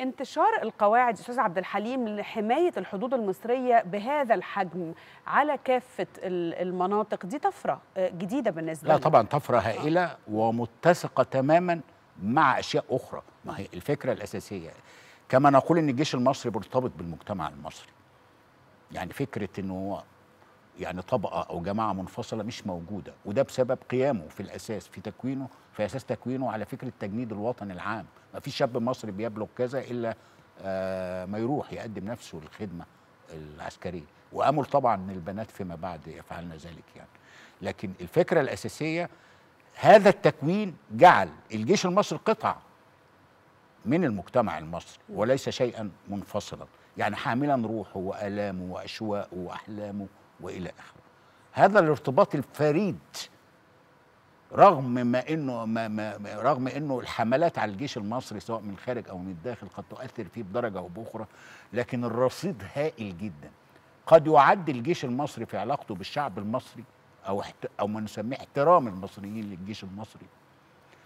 انتشار القواعد استاذ عبد الحليم لحمايه الحدود المصريه بهذا الحجم على كافه المناطق دي طفره آه، جديده بالنسبه لا طبعا طفره آه. هائله ومتسقه تماما مع اشياء اخرى ما هي الفكره الاساسيه كما نقول ان الجيش المصري مرتبط بالمجتمع المصري يعني فكره انه يعني طبقه او جماعه منفصله مش موجوده وده بسبب قيامه في الاساس في تكوينه في اساس تكوينه على فكره التجنيد الوطني العام ما فيش شاب مصري بيبلغ كذا الا آه، ما يروح يقدم نفسه للخدمه العسكريه وامل طبعا أن البنات فيما بعد يفعلن ذلك يعني لكن الفكره الاساسيه هذا التكوين جعل الجيش المصري قطعه من المجتمع المصري وليس شيئا منفصلا يعني حاملا روحه والامه واشواقه واحلامه والى اخره هذا الارتباط الفريد رغم ما انه ما ما رغم انه الحملات على الجيش المصري سواء من الخارج او من الداخل قد تؤثر فيه بدرجه او باخرى لكن الرصيد هائل جدا قد يعد الجيش المصري في علاقته بالشعب المصري او او ما نسميه احترام المصريين للجيش المصري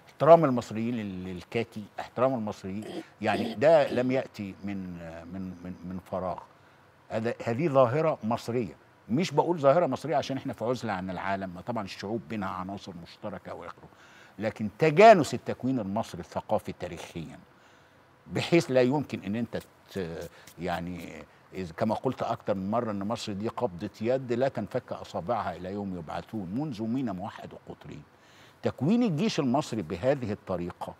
احترام المصريين للكاكي احترام المصريين يعني ده لم ياتي من من من, من فراغ هذه ظاهره مصريه مش بقول ظاهره مصريه عشان احنا في عزله عن العالم طبعا الشعوب بينها عناصر مشتركه واخره لكن تجانس التكوين المصري الثقافي تاريخيا بحيث لا يمكن ان انت يعني كما قلت اكثر من مره ان مصر دي قبضه يد لا تنفك اصابعها الى يوم يبعثون منذ مينا موحد القطرين تكوين الجيش المصري بهذه الطريقه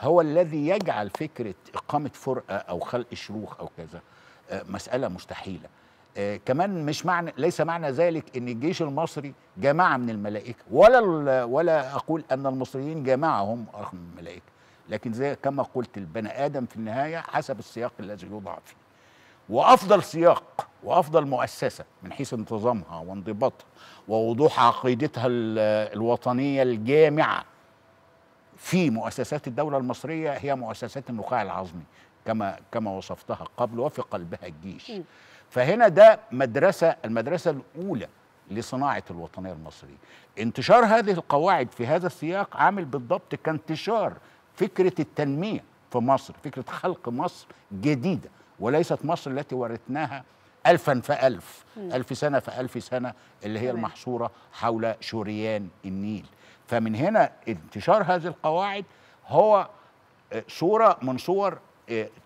هو الذي يجعل فكره اقامه فرقه او خلق شروخ او كذا آه، مساله مستحيله آه، كمان مش معنى ليس معنى ذلك ان الجيش المصري جماعه من الملائكه ولا ولا اقول ان المصريين جماعه هم من الملائكه لكن زي كما قلت البني ادم في النهايه حسب السياق الذي يوضع فيه وافضل سياق وافضل مؤسسه من حيث انتظامها وانضباطها ووضوح عقيدتها الوطنيه الجامعه في مؤسسات الدولة المصرية هي مؤسسات النخاع العظمي كما كما وصفتها قبل وفي قلبها الجيش فهنا ده مدرسه المدرسه الاولى لصناعه الوطنيه المصريه انتشار هذه القواعد في هذا السياق عامل بالضبط كانتشار فكره التنميه في مصر فكره خلق مصر جديده وليست مصر التي ورثناها ألفا فألف مم. ألف سنة فألف سنة اللي هي المحصورة حول شريان النيل فمن هنا انتشار هذه القواعد هو آه، صورة من صور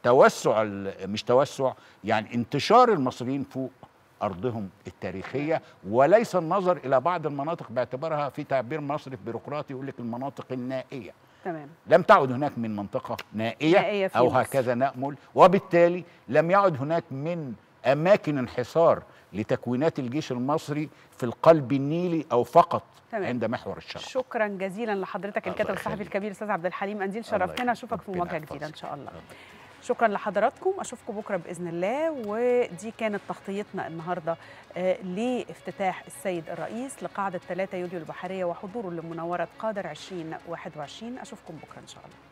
توسع مش توسع يعني انتشار المصريين فوق ارضهم التاريخيه وليس النظر الى بعض المناطق باعتبارها في تعبير مصري بيروقراطي يقول لك المناطق النائيه تمام لم تعد هناك من منطقه نائيه, نائية او هكذا نامل وبالتالي لم يعد هناك من اماكن انحصار لتكوينات الجيش المصري في القلب النيلي او فقط تمام. عند محور الشرق شكرا جزيلا لحضرتك الكاتب الصحفي الكبير استاذ عبد الحليم انديل شرفتنا اشوفك في مواجهه جديده ان شاء الله شكرا لحضراتكم اشوفكم بكره باذن الله ودي كانت تغطيتنا النهارده آه، لافتتاح السيد الرئيس لقاعده 3 يوليو البحريه وحضوره لمناوره قادر 2021 اشوفكم بكره ان شاء الله